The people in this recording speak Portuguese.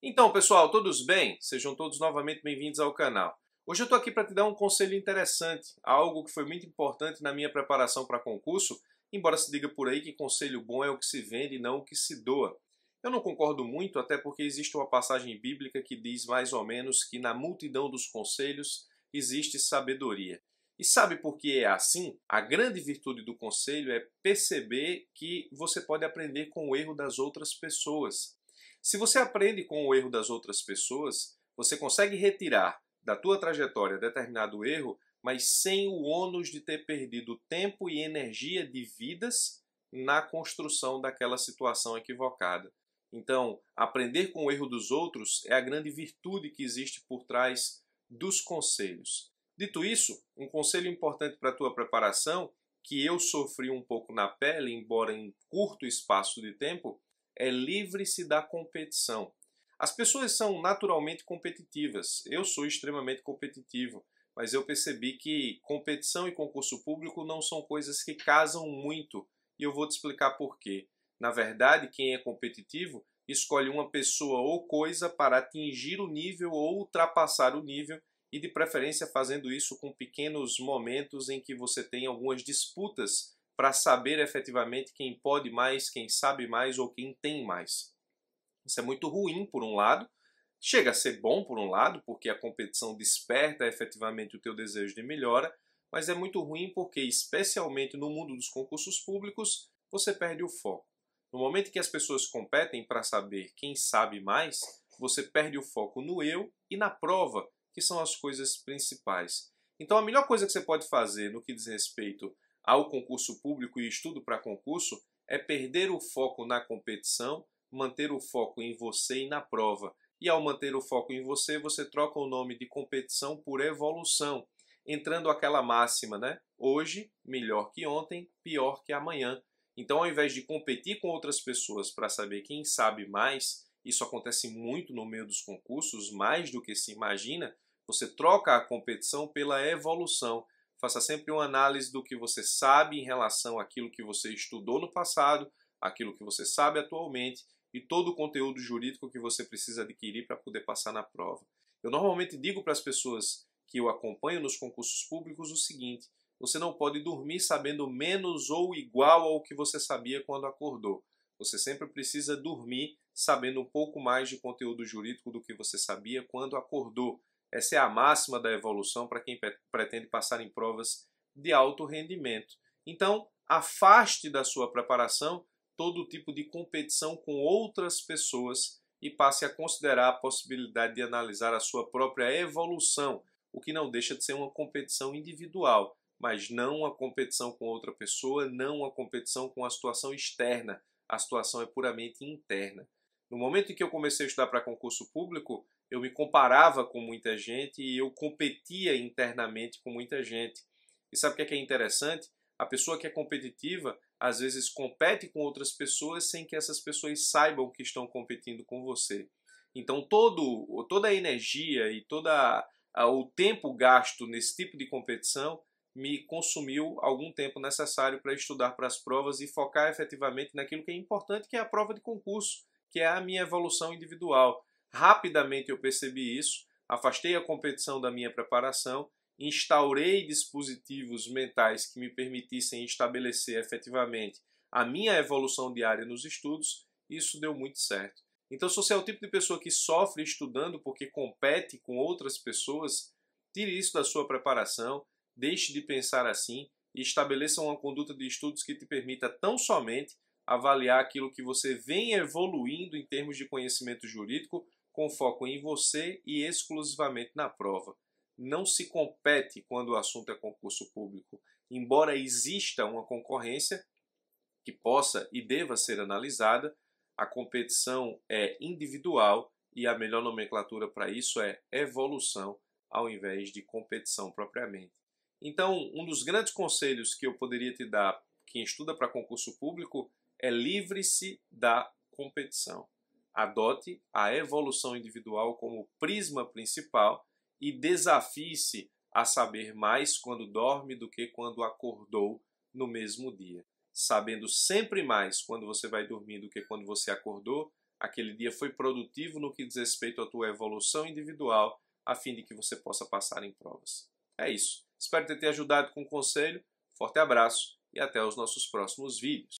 Então, pessoal, todos bem? Sejam todos novamente bem-vindos ao canal. Hoje eu estou aqui para te dar um conselho interessante, algo que foi muito importante na minha preparação para concurso, embora se diga por aí que conselho bom é o que se vende e não o que se doa. Eu não concordo muito, até porque existe uma passagem bíblica que diz mais ou menos que na multidão dos conselhos existe sabedoria. E sabe por que é assim? A grande virtude do conselho é perceber que você pode aprender com o erro das outras pessoas. Se você aprende com o erro das outras pessoas, você consegue retirar da tua trajetória determinado erro, mas sem o ônus de ter perdido tempo e energia de vidas na construção daquela situação equivocada. Então, aprender com o erro dos outros é a grande virtude que existe por trás dos conselhos. Dito isso, um conselho importante para a tua preparação, que eu sofri um pouco na pele, embora em curto espaço de tempo, é livre-se da competição. As pessoas são naturalmente competitivas. Eu sou extremamente competitivo, mas eu percebi que competição e concurso público não são coisas que casam muito, e eu vou te explicar por quê. Na verdade, quem é competitivo escolhe uma pessoa ou coisa para atingir o nível ou ultrapassar o nível, e de preferência fazendo isso com pequenos momentos em que você tem algumas disputas para saber efetivamente quem pode mais, quem sabe mais ou quem tem mais. Isso é muito ruim, por um lado, chega a ser bom, por um lado, porque a competição desperta efetivamente o teu desejo de melhora, mas é muito ruim porque, especialmente no mundo dos concursos públicos, você perde o foco. No momento que as pessoas competem para saber quem sabe mais, você perde o foco no eu e na prova, que são as coisas principais. Então, a melhor coisa que você pode fazer no que diz respeito ao concurso público e estudo para concurso é perder o foco na competição, manter o foco em você e na prova. E ao manter o foco em você, você troca o nome de competição por evolução, entrando aquela máxima, né? Hoje, melhor que ontem, pior que amanhã. Então, ao invés de competir com outras pessoas para saber quem sabe mais, isso acontece muito no meio dos concursos, mais do que se imagina, você troca a competição pela evolução. Faça sempre uma análise do que você sabe em relação àquilo que você estudou no passado, aquilo que você sabe atualmente e todo o conteúdo jurídico que você precisa adquirir para poder passar na prova. Eu normalmente digo para as pessoas que eu acompanho nos concursos públicos o seguinte: você não pode dormir sabendo menos ou igual ao que você sabia quando acordou. Você sempre precisa dormir sabendo um pouco mais de conteúdo jurídico do que você sabia quando acordou. Essa é a máxima da evolução para quem pretende passar em provas de alto rendimento. Então, afaste da sua preparação todo tipo de competição com outras pessoas e passe a considerar a possibilidade de analisar a sua própria evolução, o que não deixa de ser uma competição individual, mas não uma competição com outra pessoa, não uma competição com a situação externa. A situação é puramente interna. No momento em que eu comecei a estudar para concurso público, eu me comparava com muita gente e eu competia internamente com muita gente. E sabe o que é, que é interessante? A pessoa que é competitiva às vezes compete com outras pessoas sem que essas pessoas saibam que estão competindo com você. Então todo, toda a energia e todo o tempo gasto nesse tipo de competição me consumiu algum tempo necessário para estudar para as provas e focar efetivamente naquilo que é importante, que é a prova de concurso que é a minha evolução individual. Rapidamente eu percebi isso, afastei a competição da minha preparação, instaurei dispositivos mentais que me permitissem estabelecer efetivamente a minha evolução diária nos estudos, isso deu muito certo. Então, se você é o tipo de pessoa que sofre estudando porque compete com outras pessoas, tire isso da sua preparação, deixe de pensar assim e estabeleça uma conduta de estudos que te permita tão somente avaliar aquilo que você vem evoluindo em termos de conhecimento jurídico, com foco em você e exclusivamente na prova. Não se compete quando o assunto é concurso público. Embora exista uma concorrência que possa e deva ser analisada, a competição é individual e a melhor nomenclatura para isso é evolução ao invés de competição propriamente. Então, um dos grandes conselhos que eu poderia te dar, quem estuda para concurso público, é livre-se da competição. Adote a evolução individual como prisma principal e desafie-se a saber mais quando dorme do que quando acordou no mesmo dia. Sabendo sempre mais quando você vai dormir do que quando você acordou, aquele dia foi produtivo no que diz respeito à tua evolução individual, a fim de que você possa passar em provas. É isso. Espero ter te ajudado com o conselho. Forte abraço e até os nossos próximos vídeos.